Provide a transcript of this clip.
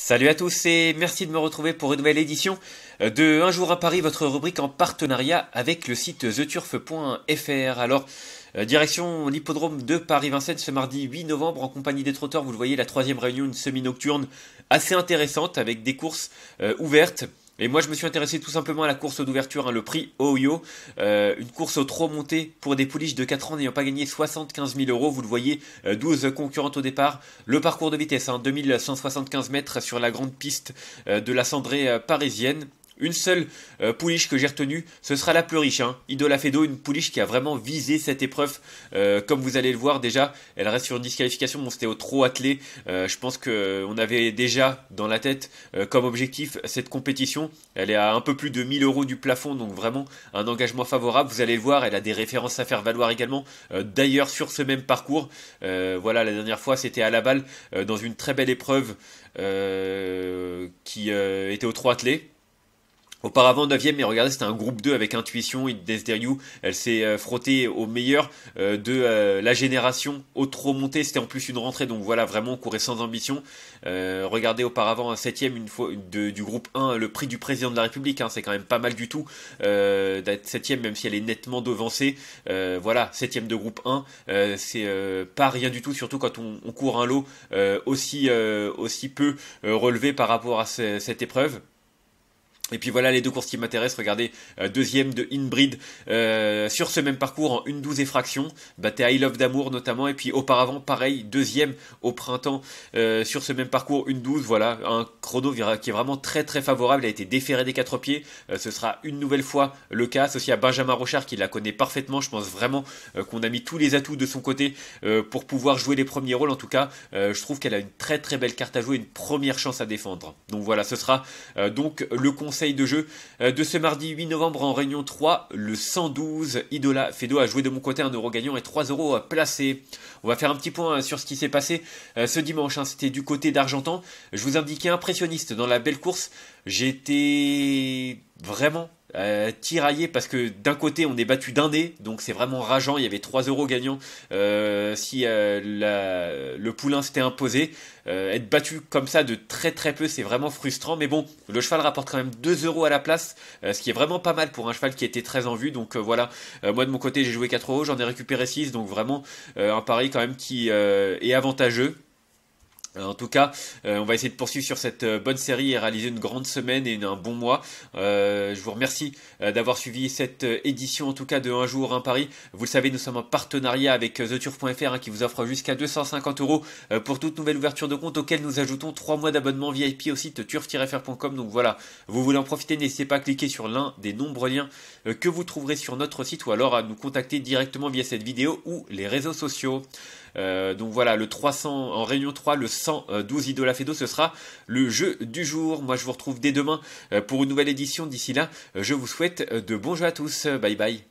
Salut à tous et merci de me retrouver pour une nouvelle édition euh, de Un jour à Paris, votre rubrique en partenariat avec le site theturf.fr. Alors, euh, direction l'hippodrome de Paris-Vincennes ce mardi 8 novembre en compagnie des trotteurs. Vous le voyez, la troisième réunion, une semi-nocturne assez intéressante avec des courses euh, ouvertes et moi, je me suis intéressé tout simplement à la course d'ouverture, hein, le prix OYO, euh, une course trop montée pour des pouliches de 4 ans n'ayant pas gagné 75 000 euros. Vous le voyez, 12 euh, concurrentes au départ. Le parcours de vitesse, hein, 2175 mètres sur la grande piste euh, de la cendrée parisienne. Une seule euh, pouliche que j'ai retenue, ce sera la plus riche. Hein. Idola Fedo, une pouliche qui a vraiment visé cette épreuve. Euh, comme vous allez le voir déjà, elle reste sur une disqualification. Bon, c'était au trop attelé. Euh, je pense qu'on avait déjà dans la tête comme objectif cette compétition. Elle est à un peu plus de 1000 euros du plafond, donc vraiment un engagement favorable. Vous allez le voir, elle a des références à faire valoir également. D'ailleurs, sur ce même parcours, voilà, la dernière fois, c'était à la balle dans une très belle épreuve qui était au 3 attelé Auparavant 9ème, mais regardez, c'était un groupe 2 avec Intuition, It Death Elle s'est euh, frottée au meilleur euh, de euh, la génération. Autre remontée, c'était en plus une rentrée, donc voilà, vraiment, on courait sans ambition. regardez auparavant un 7ème une fois, du groupe 1, le prix du président de la République, hein, c'est quand même pas mal du tout d'être 7ème, même si elle est nettement devancée. voilà, 7 de groupe 1, c'est pas rien du tout, surtout quand on, on court un lot aussi, aussi peu relevé par rapport à cette épreuve. Et puis voilà les deux courses qui m'intéressent, regardez, euh, deuxième de Inbreed euh, sur ce même parcours en une douze effraction, battait I Love d'amour notamment, et puis auparavant pareil, deuxième au printemps euh, sur ce même parcours, une douze, voilà, un chrono qui est vraiment très très favorable, a été déféré des quatre pieds, ce sera une nouvelle fois le cas, associé à Benjamin Rochard qui la connaît parfaitement, je pense vraiment qu'on a mis tous les atouts de son côté pour pouvoir jouer les premiers rôles, en tout cas je trouve qu'elle a une très très belle carte à jouer, une première chance à défendre. Donc voilà, ce sera donc le conseil conseil de jeu euh, de ce mardi 8 novembre en Réunion 3, le 112 Idola Fedo a joué de mon côté un euro gagnant et 3 euros placés. On va faire un petit point hein, sur ce qui s'est passé euh, ce dimanche. Hein. C'était du côté d'Argentan. Je vous indiquais impressionniste dans la belle course. J'étais vraiment euh, tiraillé parce que d'un côté on est battu d'un nez, donc c'est vraiment rageant. Il y avait 3 euros gagnants euh, si euh, le poulain s'était imposé. être battu comme ça de très très peu, c'est vraiment frustrant. Mais bon, le cheval rapporte quand même 2 euros à la place, ce qui est vraiment pas mal pour un cheval qui était très en vue. Donc voilà, moi de mon côté j'ai joué 4 euros, j'en ai récupéré 6, donc vraiment un pari quand même qui est avantageux. Euh, en tout cas, euh, on va essayer de poursuivre sur cette euh, bonne série et réaliser une grande semaine et un bon mois. je vous remercie d'avoir suivi cette édition, en tout cas de Un jour, un Paris. Vous le savez, nous sommes en partenariat avec TheTurf.fr hein, qui vous offre jusqu'à 250 euros pour toute nouvelle ouverture de compte auquel nous ajoutons 3 mois d'abonnement VIP au site turf-fr.com. Donc voilà, vous voulez en profiter, n'hésitez pas à cliquer sur l'un des nombreux liens que vous trouverez sur notre site ou alors à nous contacter directement via cette vidéo ou les réseaux sociaux. Euh, donc voilà, le 300 en réunion 3, le 112 euh, Idolafedo, ce sera le jeu du jour. Moi, je vous retrouve dès demain euh, pour une nouvelle édition. D'ici là, je vous souhaite de bons jeux à tous. Bye bye.